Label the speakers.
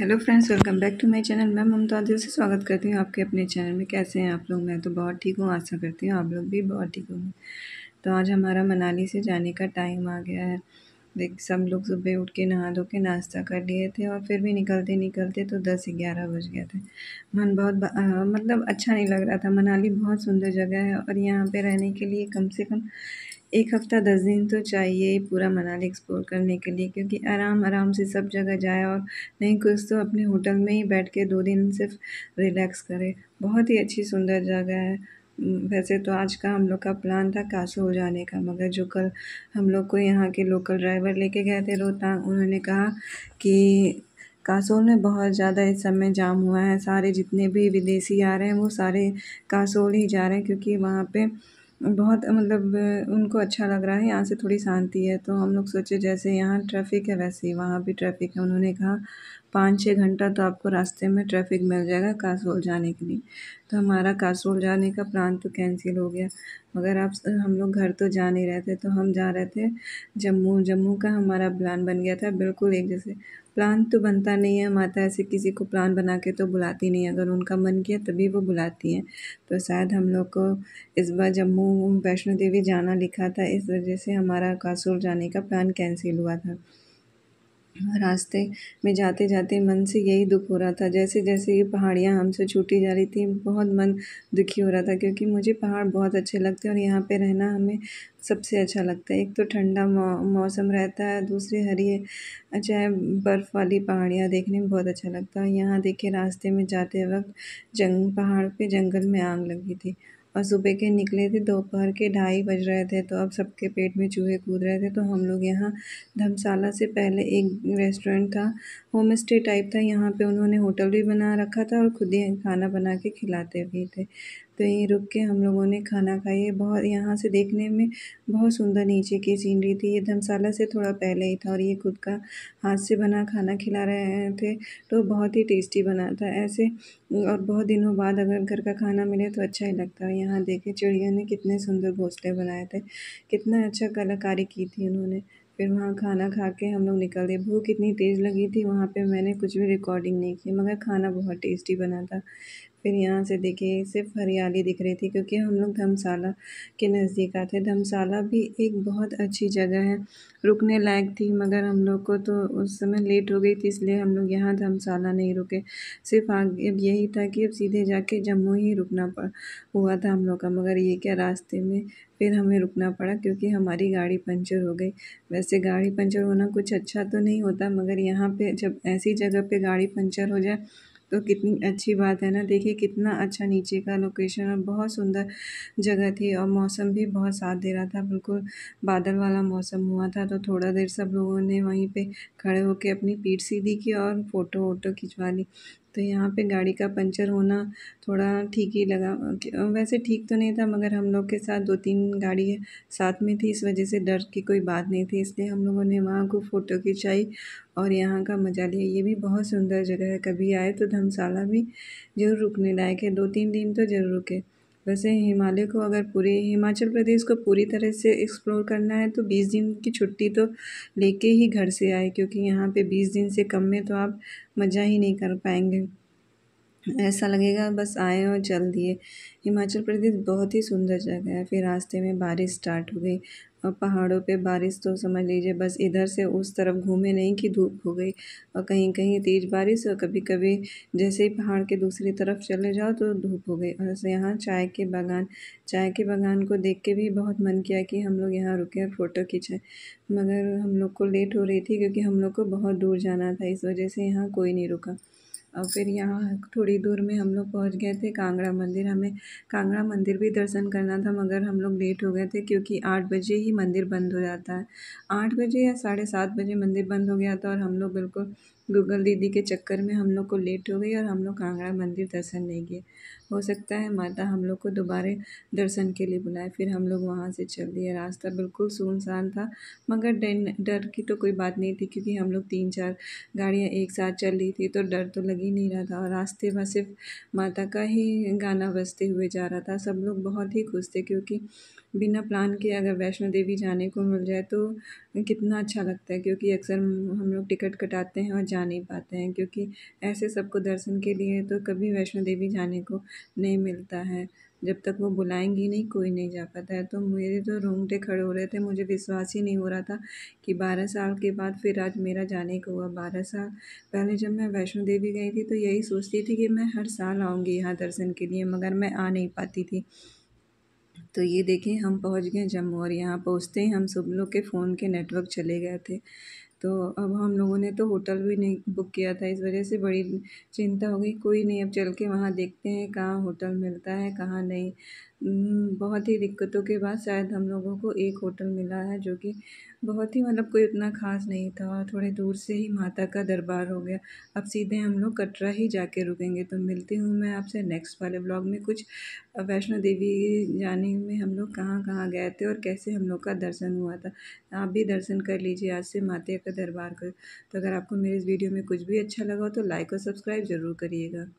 Speaker 1: hello friends welcome back to my channel मैं ममता दिल से स्वागत करती हूँ आपके अपने चैनल में कैसे हैं आप लोग मैं तो बहुत ठीक हूँ आशा करती हूँ आप लोग भी बहुत ठीक होंगे तो आज हमारा मनाली से जाने का टाइम आ गया है देख सब लोग सुबह उठ के नहा धो के नाश्ता कर लिए थे और फिर भी निकलते निकलते तो दस ग्यारह बज गया था मन बहुत आ, मतलब अच्छा नहीं लग रहा था मनाली बहुत सुंदर जगह है और यहाँ पे रहने के लिए कम से कम एक हफ़्ता दस दिन तो चाहिए पूरा मनाली एक्सप्लोर करने के लिए क्योंकि आराम आराम से सब जगह जाए और नहीं कुछ तो अपने होटल में ही बैठ के दो दिन सिर्फ रिलैक्स करे बहुत ही अच्छी सुंदर जगह है वैसे तो आज का हम लोग का प्लान था कासोल जाने का मगर जो कल हम लोग को यहाँ के लोकल ड्राइवर लेके गए थे रोहतांग उन्होंने कहा कि कासोल में बहुत ज़्यादा इस समय जाम हुआ है सारे जितने भी विदेशी आ रहे हैं वो सारे कासोल ही जा रहे हैं क्योंकि वहाँ पे बहुत मतलब उनको अच्छा लग रहा है यहाँ से थोड़ी शांति है तो हम लोग सोचे जैसे यहाँ ट्रैफिक है वैसे ही वहाँ भी ट्रैफिक है उन्होंने कहा पाँच छः घंटा तो आपको रास्ते में ट्रैफिक मिल जाएगा कासरोल जाने के लिए तो हमारा कासरोल जाने का प्लान तो कैंसिल हो गया मगर आप हम लोग घर तो जा नहीं रहे थे तो हम जा रहे थे जम्मू जम्मू का हमारा प्लान बन गया था बिल्कुल एक जैसे प्लान तो बनता नहीं है माता ऐसे किसी को प्लान बना के तो बुलाती नहीं अगर उनका मन किया तभी वो बुलाती हैं तो शायद हम लोग को इस बार जम्मू वैष्णो देवी जाना लिखा था इस वजह से हमारा कासरोल जाने का प्लान कैंसिल हुआ था रास्ते में जाते जाते मन से यही दुख हो रहा था जैसे जैसे ये पहाड़ियाँ हमसे छूटी जा रही थी बहुत मन दुखी हो रहा था क्योंकि मुझे पहाड़ बहुत अच्छे लगते हैं और यहाँ पे रहना हमें सबसे अच्छा लगता है एक तो ठंडा मौ, मौसम रहता है दूसरे हरी अच्छा है बर्फ़ वाली पहाड़ियाँ देखने में बहुत अच्छा लगता है यहाँ देखे रास्ते में जाते वक्त जंग पहाड़ पर जंगल में आग लगी थी और सुबह के निकले थे दोपहर के ढाई बज रहे थे तो अब सबके पेट में चूहे कूद रहे थे तो हम लोग यहाँ धर्मशाला से पहले एक रेस्टोरेंट था होम स्टे टाइप था यहाँ पे उन्होंने होटल भी बना रखा था और खुद ही खाना बना के खिलाते भी थे तो यहीं रुक के हम लोगों ने खाना खाई बहुत यहाँ से देखने में बहुत सुंदर नीचे की सीनरी थी ये धर्मशाला से थोड़ा पहले ही था और ये खुद का हाथ से बना खाना खिला रहे थे तो बहुत ही टेस्टी बना था ऐसे और बहुत दिनों बाद अगर घर का खाना मिले तो अच्छा ही लगता है यहाँ देखे चिड़िया ने कितने सुंदर घोंसले बनाए थे कितना अच्छा कलाकारी की थी उन्होंने फिर वहाँ खाना खा के हम लोग निकल गए भूख इतनी तेज़ लगी थी वहाँ पे मैंने कुछ भी रिकॉर्डिंग नहीं की मगर खाना बहुत टेस्टी बना था फिर यहाँ से देखिए सिर्फ हरियाली दिख रही थी क्योंकि हम लोग धर्मशाला के नज़दीक आते धर्मशाला भी एक बहुत अच्छी जगह है रुकने लायक थी मगर हम लोग को तो उस समय लेट हो गई थी इसलिए हम लोग यहाँ धर्मशाला नहीं रुके सिर्फ आगे अब यही था कि अब सीधे जाके जम्मू ही रुकना पड़ हुआ था हम लोग का मगर ये क्या रास्ते में फिर हमें रुकना पड़ा क्योंकि हमारी गाड़ी पंचर हो गई वैसे गाड़ी पंचर होना कुछ अच्छा तो नहीं होता मगर यहाँ पर जब ऐसी जगह पर गाड़ी पंचर हो जाए तो कितनी अच्छी बात है ना देखिए कितना अच्छा नीचे का लोकेशन और बहुत सुंदर जगह थी और मौसम भी बहुत साथ दे रहा था बिल्कुल बादल वाला मौसम हुआ था तो थोड़ा देर सब लोगों ने वहीं पर खड़े होकर अपनी पीठ सीधी की और फ़ोटो वोटो खिंचवा ली तो यहाँ पे गाड़ी का पंचर होना थोड़ा ठीक ही लगा वैसे ठीक तो नहीं था मगर हम लोग के साथ दो तीन गाड़ी साथ में थी इस वजह से डर की कोई बात नहीं थी इसलिए हम लोगों ने वहाँ को फ़ोटो खिंचाई और यहाँ का मज़ा लिया ये भी बहुत सुंदर जगह है कभी आए तो धर्मशाला भी ज़रूर रुकने लायक है दो तीन दिन तो ज़रूर रुके वैसे हिमालय को अगर पूरे हिमाचल प्रदेश को पूरी तरह से एक्सप्लोर करना है तो बीस दिन की छुट्टी तो लेके ही घर से आए क्योंकि यहाँ पे बीस दिन से कम में तो आप मज़ा ही नहीं कर पाएंगे ऐसा लगेगा बस आए और चल दिए हिमाचल प्रदेश बहुत ही सुंदर जगह है फिर रास्ते में बारिश स्टार्ट हो गई और पहाड़ों पे बारिश तो समझ लीजिए बस इधर से उस तरफ घूमे नहीं कि धूप हो गई और कहीं कहीं तेज़ बारिश और कभी कभी जैसे ही पहाड़ के दूसरी तरफ चले जाओ तो धूप हो गई और यहाँ चाय के बागान चाय के बागान को देख के भी बहुत मन किया कि हम लोग यहाँ रुके और फ़ोटो खींचें मगर हम लोग को लेट हो रही थी क्योंकि हम लोग को बहुत दूर जाना था इस वजह से यहाँ कोई नहीं रुका और फिर यहाँ थोड़ी दूर में हम लोग पहुँच गए थे कांगड़ा मंदिर हमें कांगड़ा मंदिर भी दर्शन करना था मगर हम लोग लेट हो गए थे क्योंकि आठ बजे ही मंदिर बंद हो जाता है आठ बजे या साढ़े सात बजे मंदिर बंद हो गया था और हम लोग बिल्कुल गूगल दीदी के चक्कर में हम लोग को लेट हो गई और हम लोग कांगड़ा मंदिर दर्शन नहीं किए हो सकता है माता हम लोग को दोबारा दर्शन के लिए बुलाए फिर हम लोग वहाँ से चल दिए रास्ता बिल्कुल सुनसान था मगर डर डर की तो कोई बात नहीं थी क्योंकि हम लोग तीन चार गाड़ियाँ एक साथ चल रही थी तो डर तो लग ही नहीं रहा था और रास्ते में सिर्फ माता का ही गाना बजते हुए जा रहा था सब लोग बहुत ही खुश थे क्योंकि बिना प्लान के अगर वैष्णो देवी जाने को मिल जाए तो कितना अच्छा लगता है क्योंकि अक्सर हम लोग टिकट कटाते हैं और जा नहीं पाते हैं क्योंकि ऐसे सबको दर्शन के लिए तो कभी वैष्णो देवी जाने को नहीं मिलता है जब तक वो बुलाएंगी नहीं कोई नहीं जा पाता है तो मेरे तो रोंगटे खड़े हो रहे थे मुझे विश्वास ही नहीं हो रहा था कि बारह साल के बाद फिर आज मेरा जाने को हुआ बारह साल पहले जब मैं वैष्णो देवी गई थी तो यही सोचती थी कि मैं हर साल आऊँगी यहाँ दर्शन के लिए मगर मैं आ नहीं पाती थी तो ये देखें हम पहुंच गए जम्मू और यहाँ पहुँचते ही हम सब लोग के फ़ोन के नेटवर्क चले गए थे तो अब हम लोगों ने तो होटल भी नहीं बुक किया था इस वजह से बड़ी चिंता हो गई कोई नहीं अब चल के वहाँ देखते हैं कहाँ होटल मिलता है कहाँ नहीं बहुत ही दिक्कतों के बाद शायद हम लोगों को एक होटल मिला है जो कि बहुत ही मतलब कोई उतना ख़ास नहीं था और थोड़े दूर से ही माता का दरबार हो गया अब सीधे हम लोग कटरा ही जाके रुकेंगे तो मिलती हूँ मैं आपसे नेक्स्ट वाले ब्लॉग में कुछ वैष्णो देवी जाने में हम लोग कहाँ कहाँ गए थे और कैसे हम लोग का दर्शन हुआ था आप भी दर्शन कर लीजिए आज से माता का दरबार कर तो अगर आपको मेरे इस वीडियो में कुछ भी अच्छा लगा हो तो लाइक और सब्सक्राइब ज़रूर करिएगा